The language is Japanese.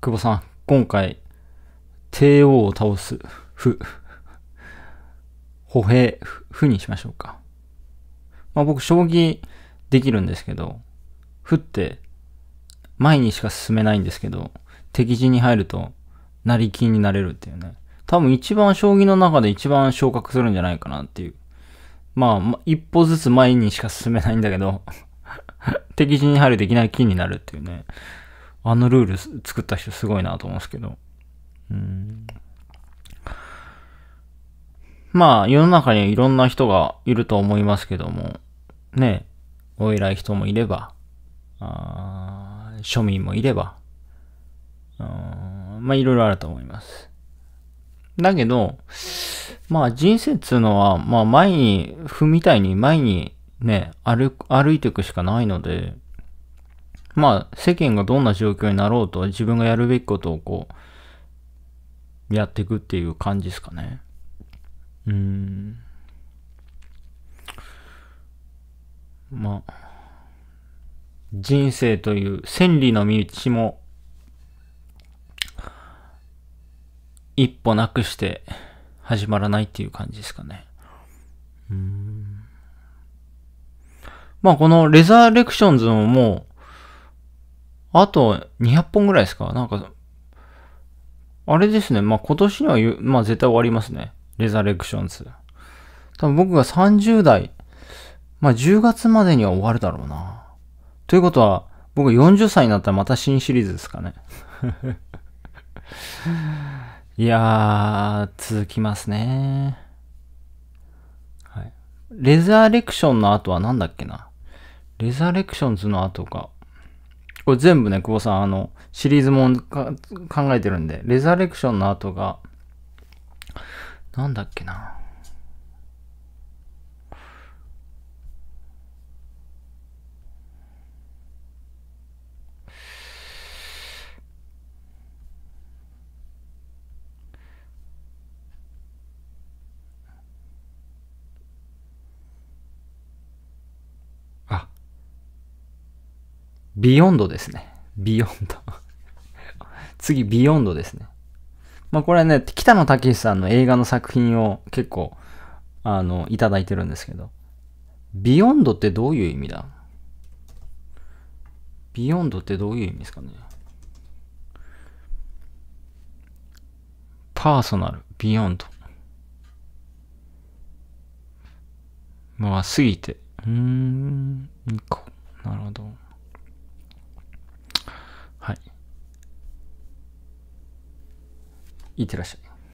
久保さん、今回、帝王を倒す、ふ、歩兵、ふにしましょうか。まあ僕、将棋できるんですけど、ふって、前にしか進めないんですけど、敵陣に入ると、成金になれるっていうね。多分一番将棋の中で一番昇格するんじゃないかなっていう。まあ、一歩ずつ前にしか進めないんだけど 敵陣に入るといきなり金になるっていうね。あのルール作った人すごいなと思うんですけど。うん。まあ、世の中にはいろんな人がいると思いますけども、ね、お偉い人もいれば、あ庶民もいれば、あまあ、いろいろあると思います。だけど、まあ、人生っていうのは、まあ、前に、踏みたいに前にね、歩、歩いていくしかないので、まあ、世間がどんな状況になろうと、自分がやるべきことをこう、やっていくっていう感じですかね。うん。まあ、人生という千里の道も、一歩なくして始まらないっていう感じですかね。うん。まあこのレザーレクションズももあと200本ぐらいですかなんか、あれですね。まあ、今年には、まあ、絶対終わりますね。レザレクションズ。多分僕が30代、まあ、10月までには終わるだろうな。ということは、僕40歳になったらまた新シリーズですかね。いやー、続きますね。はい。レザーレクションの後は何だっけなレザーレクションズの後か。これ全部ね、久保さん、あの、シリーズも考えてるんで、レザレクションの後が、なんだっけな。ビヨンドですね。ビヨンド 次、ビヨンドですね。まあこれね、北野武さんの映画の作品を結構、あの、いただいてるんですけど。ビヨンドってどういう意味だビヨンドってどういう意味ですかねパーソナル、ビヨンド。まあ、過ぎて。うーん、なるほど。いってらっしゃい。